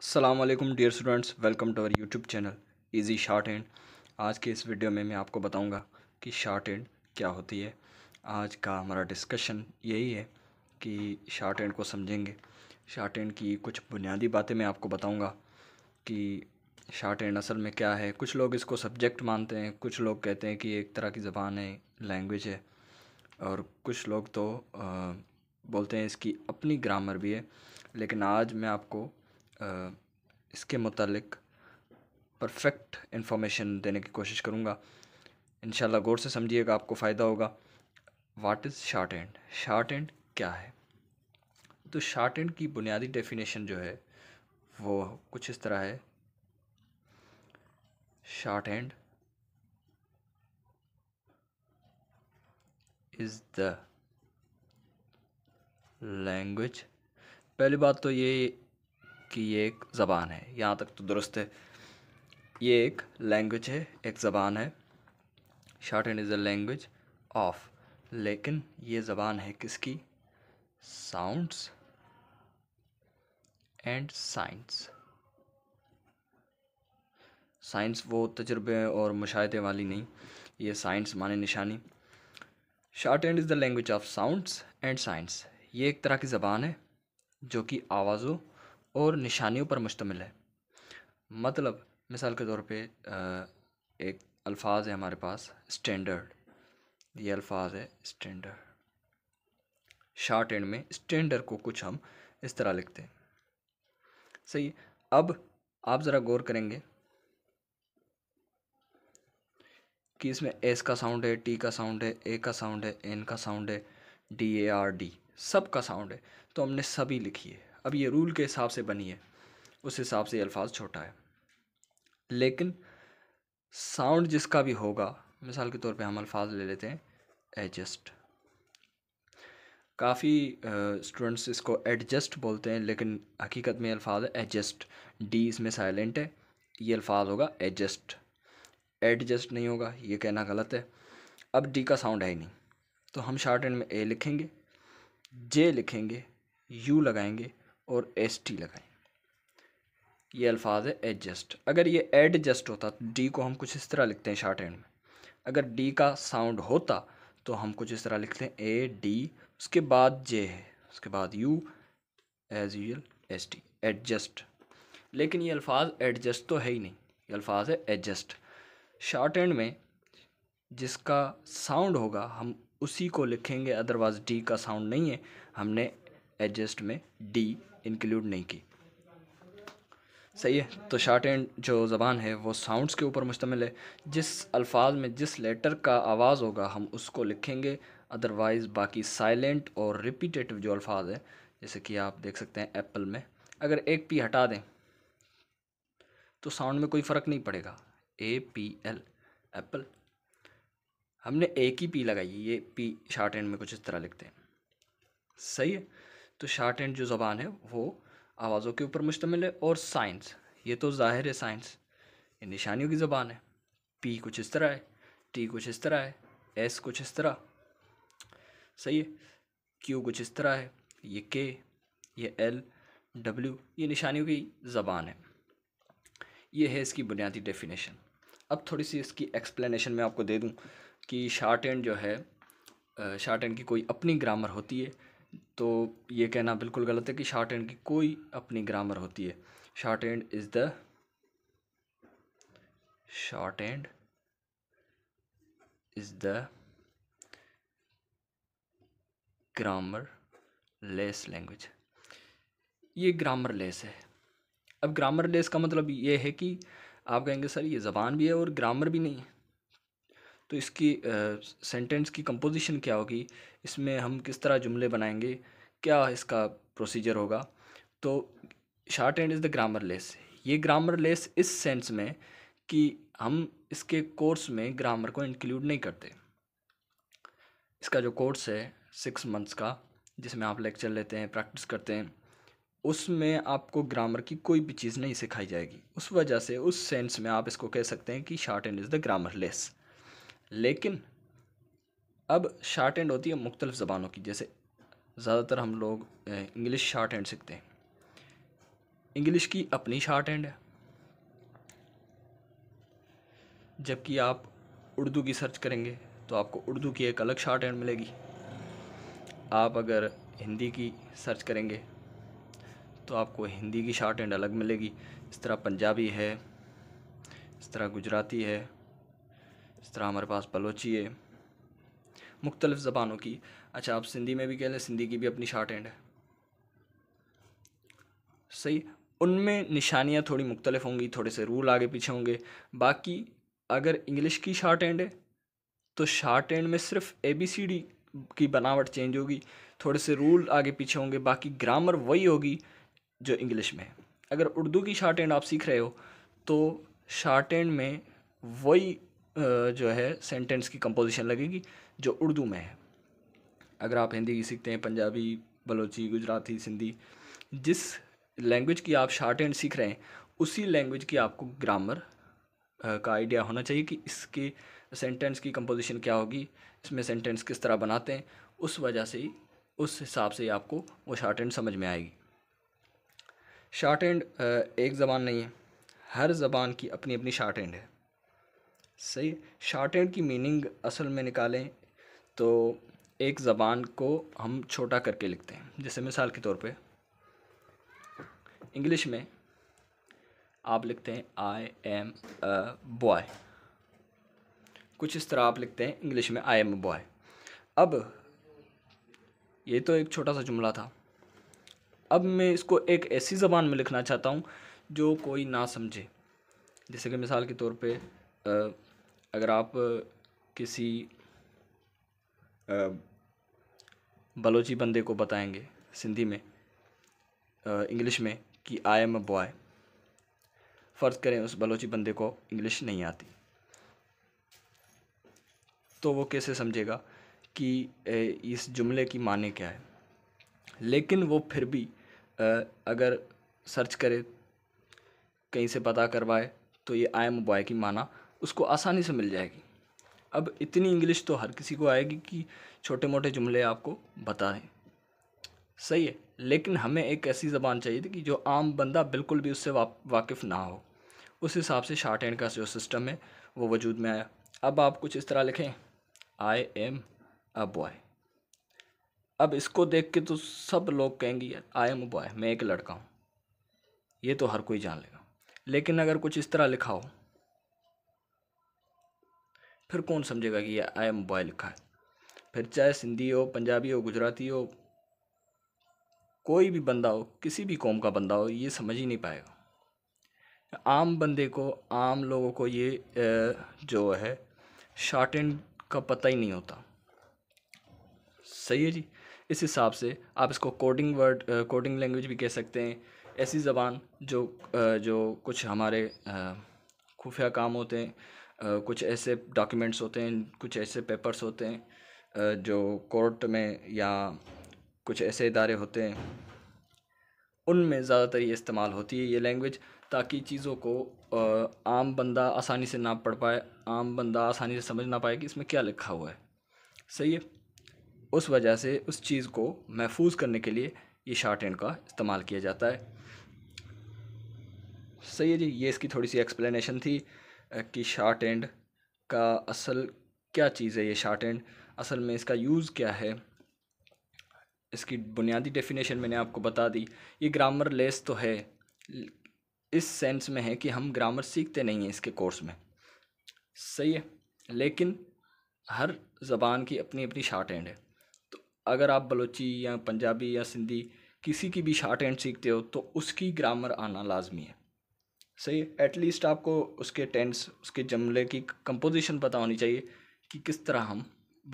Aslam dear students welcome to our YouTube channel easy shorthand आज के इस video में मैं आपको बताऊंगा कि शार्ट एंड क्या होती है आज का हमारा डिस्कशन यही है कि शार्ट एंड को समझेंगे शार्ट एंड की कुछ बुनियादी बातें मैं आपको बताऊंगा कि शार्ट एंड असल में क्या है कुछ लोग इसको सब्जेक्ट मानते हैं कुछ लोग कहते हैं कि एक तरह की ज़बान है लैंग्वेज है और कुछ लोग तो आ, बोलते हैं इसकी अपनी ग्रामर भी है लेकिन आज मैं आपको इसके मतलब परफेक्ट इन्फॉर्मेशन देने की कोशिश करूँगा इन गौर से समझिएगा आपको फ़ायदा होगा what is shorthand shorthand क्या है तो शार्ट एंड की बुनियादी डेफिनेशन जो है वो कुछ इस तरह है shorthand is the language पहली बात तो ये कि ये एक ज़बान है यहाँ तक तो दुरुस्त है ये एक लैंग्वेज है एक ज़बान है shorthand is a language of लेकिन ये ज़बान है किसकी साउंड्स एंड साइंस साइंस वो तजर्बे और मुशाहे वाली नहीं ये साइंस माने निशानी shorthand is the language of sounds and science ये एक तरह की ज़बान है जो कि आवाज़ों और निशानियों पर मुश्तमिल है मतलब मिसाल के तौर पे एक अल्फाज है हमारे पास स्टैंडर्ड ये अल्फाज है स्टैंडर्ड शार्ट एंड में स्टैंडर्ड को कुछ हम इस तरह लिखते हैं सही अब आप ज़रा गौर करेंगे कि इसमें एस का साउंड है टी का साउंड है ए का साउंड है एन का साउंड है डी ए आर डी सब का साउंड है तो हमने सभी लिखी है अब ये रूल के हिसाब से बनी है उस हिसाब से ये अल्फाज छोटा है लेकिन साउंड जिसका भी होगा मिसाल के तौर पे हम अल्फाज ले लेते हैं एडजस्ट काफ़ी स्टूडेंट्स इसको एडजस्ट बोलते हैं लेकिन हकीकत में अल्फाज है एडजस्ट डी इसमें साइलेंट है ये अल्फाज होगा एडजस्ट एडजस्ट नहीं होगा ये कहना गलत है अब डी का साउंड है ही नहीं तो हम शार्ट एंड में ए लिखेंगे जे लिखेंगे यू लगाएंगे और एस टी लगाएं ये अल्फाज है एडजस्ट अगर ये एडजस्ट होता तो डी को हम कुछ इस तरह लिखते हैं शार्ट एंड में अगर डी का साउंड होता तो हम कुछ इस तरह लिखते हैं ए डी उसके बाद जे है उसके बाद you as usual S T adjust लेकिन ये अल्फाज एडजस्ट तो है ही नहीं ये अल्फाज है एडजस्ट शार्ट एंड में जिसका साउंड होगा हम उसी को लिखेंगे अदरवाइज़ डी का साउंड नहीं है हमने एडजस्ट में डी इंक्लूड नहीं की सही है तो शार्ट एंड जो ज़बान है वो साउंड्स के ऊपर मुश्तमिल है जिस अल्फाज में जिस लेटर का आवाज़ होगा हम उसको लिखेंगे अदरवाइज़ बाकी साइलेंट और रिपीटेटिव जो अल्फाज है जैसे कि आप देख सकते हैं एप्पल में अगर एक पी हटा दें तो साउंड में कोई फ़र्क नहीं पड़ेगा ए पी एल एप्पल हमने एक ही पी लगाई ये पी शार्ट एंड में कुछ इस तरह लिखते हैं सही है तो शार्ट एंड जो ज़बान है वो आवाज़ों के ऊपर मुश्तमिल है और साइंस ये तो ज़ाहिर है साइंस ये निशानियों की ज़बान है पी कुछ इस तरह है टी कुछ इस तरह है एस कुछ इस तरह सही है क्यू कुछ इस तरह है ये के ये एल डब्ल्यू ये निशानियों की ज़बान है ये है इसकी बुनियादी डेफिनेशन अब थोड़ी सी इसकी एक्सप्लेनेशन मैं आपको दे दूँ कि शार्ट एंड जो है शार्ट एंड की कोई अपनी ग्रामर होती है तो ये कहना बिल्कुल गलत है कि शार्ट एंड की कोई अपनी ग्रामर होती है shorthand is the shorthand is the grammarless language ये ग्रामर लेस है अब ग्रामर लेस का मतलब ये है कि आप कहेंगे सर ये ज़बान भी है और ग्रामर भी नहीं है तो इसकी सेंटेंस की कंपोजिशन क्या होगी इसमें हम किस तरह जुमले बनाएंगे क्या इसका प्रोसीजर होगा तो shorthand is the grammarless ये ग्रामर लेस इस सेंस में कि हम इसके कोर्स में ग्रामर को इंक्लूड नहीं करते इसका जो कोर्स है सिक्स मंथ्स का जिसमें आप लेक्चर लेते हैं प्रैक्टिस करते हैं उसमें आपको ग्रामर की कोई भी चीज़ नहीं सिखाई जाएगी उस वजह से उस सेंस में आप इसको कह सकते हैं कि shorthand is the grammarless लेकिन अब शार्ट एंड होती है मुख्तलिफ़ ज़बानों की जैसे ज़्यादातर हम लोग इंग्लिश शार्ट हैंड सीखते हैं इंग्लिश की अपनी शार्ट हैंड है जबकि आप उर्दू की सर्च करेंगे तो आपको उर्दू की एक अलग शार्ट हैंड मिलेगी आप अगर हिंदी की सर्च करेंगे तो आपको हिंदी की शार्ट हैंड अलग मिलेगी इस तरह पंजाबी है इस तरह गुजराती है इस तरह हमारे पास बलोची है मुख्तलिफ़ ज़बानों की अच्छा आप सिंधी में भी कह लें सिंधी की भी अपनी शार्ट एंड है सही उनमें निशानियाँ थोड़ी मुख्तलिफ होंगी थोड़े से रूल आगे पीछे होंगे बाकी अगर इंग्लिश की शार्ट एंड है तो शार्ट एंड में सिर्फ ए बी सी डी की बनावट चेंज होगी थोड़े से रूल आगे पीछे होंगे बाकी ग्रामर वही होगी जो इंग्लिश में है अगर उर्दू की शार्ट एंड आप सीख रहे हो तो शार्ट एंड में वही जो है सेंटेंस की कंपोजिशन लगेगी जो उर्दू में है अगर आप हिंदी सीखते हैं पंजाबी बलोची गुजराती सिंधी जिस लैंग्वेज की आप शार्ट एंड सीख रहे हैं उसी लैंग्वेज की आपको ग्रामर का आइडिया होना चाहिए कि इसके सेंटेंस की कंपोजिशन क्या होगी इसमें सेंटेंस किस तरह बनाते हैं उस वजह से ही उस हिसाब से ही आपको वो शार्ट एंड समझ में आएगी शार्ट एंड एक ज़बान नहीं है हर ज़बान की अपनी अपनी शार्ट एंड है सही शार्ट एंड की मीनिंग असल में निकालें तो एक ज़बान को हम छोटा करके लिखते हैं जैसे मिसाल के तौर पे इंग्लिश में आप लिखते हैं आई एम अ बॉय कुछ इस तरह आप लिखते हैं इंग्लिश में आई एम अ बॉय अब ये तो एक छोटा सा जुमला था अब मैं इसको एक ऐसी ज़बान में लिखना चाहता हूँ जो कोई ना समझे जैसे कि मिसाल के तौर पे अगर आप किसी बलोची बंदे को बताएंगे सिंधी में इंग्लिश में कि आई एम अ बॉय फ़र्ज़ करें उस बलोची बंदे को इंग्लिश नहीं आती तो वो कैसे समझेगा कि इस जुमले की माने क्या है लेकिन वो फिर भी अगर सर्च करे कहीं से पता करवाए तो ये आई एम बॉय की माना उसको आसानी से मिल जाएगी अब इतनी इंग्लिश तो हर किसी को आएगी कि छोटे मोटे जुमले आपको बता दें सही है लेकिन हमें एक ऐसी ज़बान चाहिए थी कि जो आम बंदा बिल्कुल भी उससे वा, वाकिफ़ ना हो उस हिसाब से शार्ट एंड का जो सिस्टम है वो वजूद में आया अब आप कुछ इस तरह लिखें आई एम अ बॉय अब इसको देख के तो सब लोग कहेंगे यार आई एम अ बॉय मैं एक लड़का हूँ ये तो हर कोई जान लेगा लेकिन अगर कुछ इस तरह लिखा हो फिर कौन समझेगा कि ये आई एम बॉय लिखा है फिर चाहे सिंधी हो पंजाबी हो गुजराती हो कोई भी बंदा हो किसी भी कौम का बंदा हो ये समझ ही नहीं पाएगा आम बंदे को आम लोगों को ये जो है शार्ट एंड का पता ही नहीं होता सही है जी इस हिसाब से आप इसको कोडिंग वर्ड कोडिंग लैंग्वेज भी कह सकते हैं ऐसी ज़बान जो जो कुछ हमारे खुफिया काम होते हैं कुछ ऐसे डॉक्यूमेंट्स होते हैं कुछ ऐसे पेपर्स होते हैं जो कोर्ट में या कुछ ऐसे इदारे होते हैं उनमें ज़्यादातर ये इस्तेमाल होती है ये लैंग्वेज ताकि चीज़ों को आम बंदा आसानी से ना पढ़ पाए आम बंदा आसानी से समझ ना पाए कि इसमें क्या लिखा हुआ है सही है उस वजह से उस चीज़ को महफूज करने के लिए ये शार्ट हैंड का इस्तेमाल किया जाता है सही है जी ये इसकी थोड़ी सी एक्सप्लेनेशन थी कि शार्ट एंड का असल क्या चीज़ है ये शार्ट एंड असल में इसका यूज़ क्या है इसकी बुनियादी डेफिनेशन मैंने आपको बता दी ये ग्रामर लेस तो है इस सेंस में है कि हम ग्रामर सीखते नहीं हैं इसके कोर्स में सही है लेकिन हर ज़बान की अपनी अपनी शार्ट एंड है तो अगर आप बलोची या पंजाबी या सिंधी किसी की भी शार्ट एंड सीखते हो तो उसकी ग्रामर आना लाजमी है सही एटलीस्ट आपको उसके टेंस उसके जमले की कंपोजिशन पता होनी चाहिए कि किस तरह हम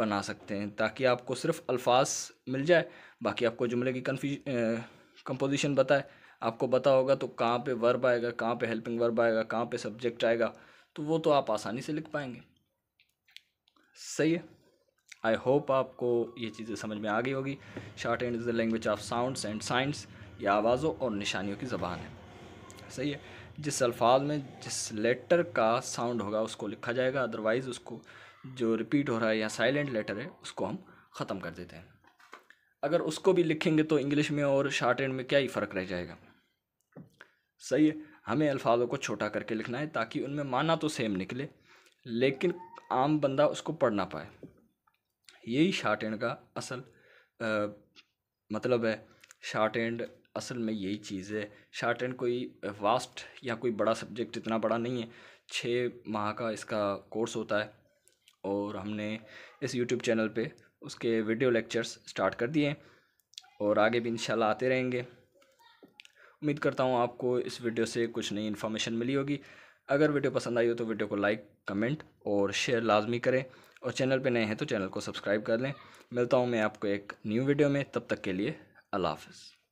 बना सकते हैं ताकि आपको सिर्फ अल्फाज मिल जाए बाकी आपको जुमले की कन्फ्यूज कंपोजिशन बताए आपको पता होगा तो कहाँ पे वर्ब आएगा कहाँ पे हेल्पिंग वर्ब आएगा कहाँ पे सब्जेक्ट आएगा तो वो तो आप आसानी से लिख पाएंगे सही है आई होप आपको ये चीज़ें समझ में आ गई होगी shorthand is the language of sounds and science या आवाज़ों और निशानियों की ज़बान है सही है जिस अल्फाज में जिस लेटर का साउंड होगा उसको लिखा जाएगा अदरवाइज़ उसको जो रिपीट हो रहा है या साइलेंट लेटर है उसको हम ख़त्म कर देते हैं अगर उसको भी लिखेंगे तो इंग्लिश में और शार्ट एंड में क्या ही फ़र्क रह जाएगा सही है हमें अल्फाजों को छोटा करके लिखना है ताकि उनमें माना तो सेम निकले लेकिन आम बंदा उसको पढ़ ना पाए यही शार्ट एंड का असल आ, मतलब है शार्ट एंड असल में यही चीज़ है शार्ट एंड कोई वास्ट या कोई बड़ा सब्जेक्ट इतना बड़ा नहीं है छः माह का इसका कोर्स होता है और हमने इस यूट्यूब चैनल पे उसके वीडियो लेक्चर्स स्टार्ट कर दिए और आगे भी इंशाल्लाह आते रहेंगे उम्मीद करता हूँ आपको इस वीडियो से कुछ नई इन्फॉर्मेशन मिली होगी अगर वीडियो पसंद आई हो तो वीडियो को लाइक कमेंट और शेयर लाजमी करें और चैनल पे नए हैं तो चैनल को सब्सक्राइब कर लें मिलता हूँ मैं आपको एक न्यू वीडियो में तब तक के लिए अल्लाह हाफ़